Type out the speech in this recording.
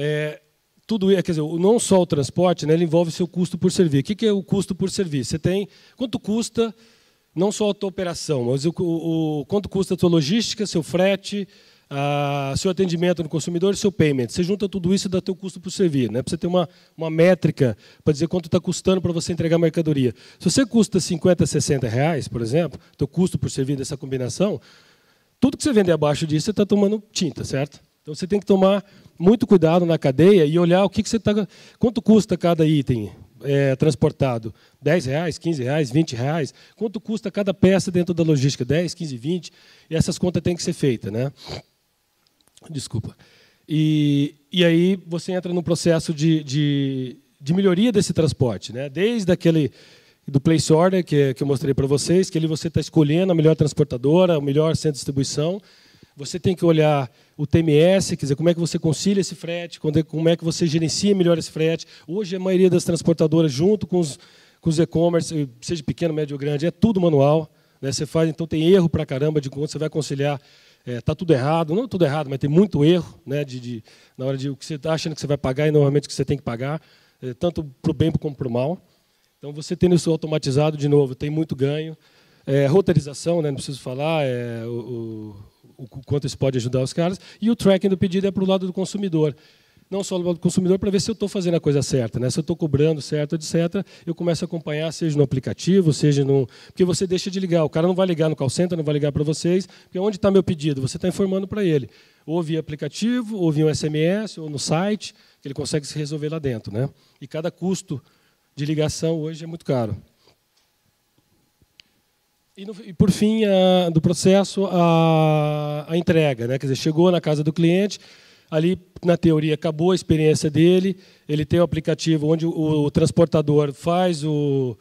É, tudo quer dizer, não só o transporte, né, ele envolve seu custo por servir. O que é o custo por servir? Você tem quanto custa não só a tua operação, mas o, o quanto custa a tua logística, seu frete, a, seu atendimento no consumidor e seu payment. Você junta tudo isso e dá teu custo por servir. Né? Para você ter uma, uma métrica para dizer quanto está custando para você entregar a mercadoria. Se você custa 50, 60 reais, por exemplo, teu custo por servir dessa combinação, tudo que você vender abaixo disso, você está tomando tinta, certo? Então você tem que tomar muito cuidado na cadeia e olhar o que, que você está. Quanto custa cada item é, transportado? 10 reais, 15 reais, 20 reais? Quanto custa cada peça dentro da logística? 10, 15, 20? E essas contas têm que ser feitas. Né? Desculpa. E, e aí você entra num processo de, de, de melhoria desse transporte, né? desde aquele do place order que, que eu mostrei para vocês, que ele você está escolhendo a melhor transportadora, o melhor centro de distribuição, você tem que olhar o TMS, quer dizer, como é que você concilia esse frete, é, como é que você gerencia melhor esse frete. Hoje, a maioria das transportadoras, junto com os, com os e-commerce, seja pequeno, médio ou grande, é tudo manual. Né? Você faz, então tem erro para caramba de quando você vai conciliar está é, tá tudo errado, não tudo errado, mas tem muito erro né, de, de na hora de o que você está achando que você vai pagar e normalmente o que você tem que pagar, é, tanto para o bem como para o mal. Então, você tendo isso automatizado, de novo, tem muito ganho. É, roteirização, né, não preciso falar, é, o, o o quanto isso pode ajudar os caras. E o tracking do pedido é para o lado do consumidor. Não só do lado do consumidor, para ver se eu estou fazendo a coisa certa, né? se eu estou cobrando certo, etc. Eu começo a acompanhar, seja no aplicativo, seja no. Porque você deixa de ligar. O cara não vai ligar no call center, não vai ligar para vocês, porque onde está meu pedido? Você está informando para ele. Ou via aplicativo, ou via um SMS, ou no site, que ele consegue se resolver lá dentro. Né? E cada custo de ligação hoje é muito caro. E, no, e, por fim, a, do processo, a, a entrega. Né? Quer dizer, chegou na casa do cliente, ali, na teoria, acabou a experiência dele, ele tem o um aplicativo onde o, o transportador faz o,